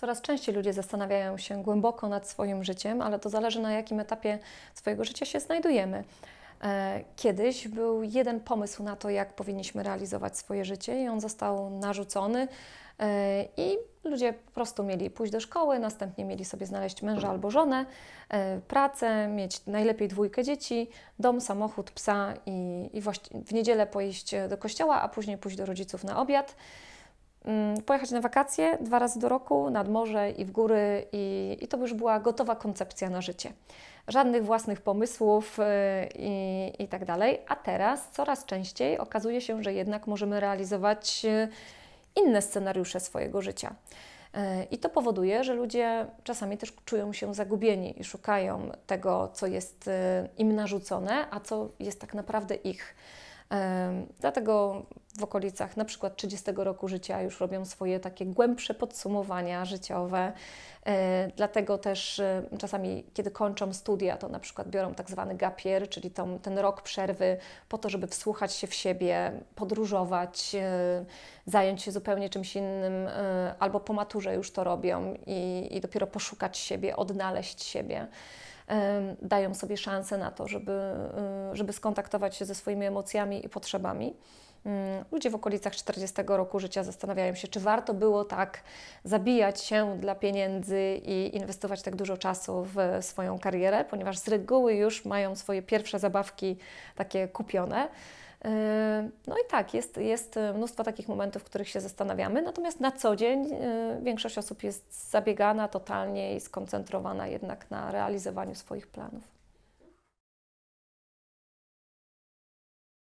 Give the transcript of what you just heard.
Coraz częściej ludzie zastanawiają się głęboko nad swoim życiem, ale to zależy na jakim etapie swojego życia się znajdujemy. E, kiedyś był jeden pomysł na to, jak powinniśmy realizować swoje życie, i on został narzucony, e, i ludzie po prostu mieli pójść do szkoły, następnie mieli sobie znaleźć męża albo żonę, e, pracę, mieć najlepiej dwójkę dzieci, dom, samochód, psa i, i w niedzielę pojeść do kościoła, a później pójść do rodziców na obiad. Mm, pojechać na wakacje dwa razy do roku, nad morze i w góry, i, i to już była gotowa koncepcja na życie. Żadnych własnych pomysłów y, i, i tak dalej. A teraz coraz częściej okazuje się, że jednak możemy realizować y, inne scenariusze swojego życia. Y, I to powoduje, że ludzie czasami też czują się zagubieni i szukają tego, co jest im narzucone, a co jest tak naprawdę ich. Dlatego w okolicach na przykład 30 roku życia już robią swoje takie głębsze podsumowania życiowe. E, dlatego też e, czasami, kiedy kończą studia, to na przykład biorą tak zwany gapier, czyli tą, ten rok przerwy, po to, żeby wsłuchać się w siebie, podróżować, e, zająć się zupełnie czymś innym, albo po maturze już to robią i, i dopiero poszukać siebie, odnaleźć siebie dają sobie szansę na to, żeby, żeby skontaktować się ze swoimi emocjami i potrzebami. Mm, ludzie w okolicach 40 roku życia zastanawiają się, czy warto było tak zabijać się dla pieniędzy i inwestować tak dużo czasu w swoją karierę, ponieważ z reguły już mają swoje pierwsze zabawki takie kupione. Y, no i tak, jest, jest mnóstwo takich momentów, w których się zastanawiamy, natomiast na co dzień y, większość osób jest zabiegana totalnie i skoncentrowana jednak na realizowaniu swoich planów.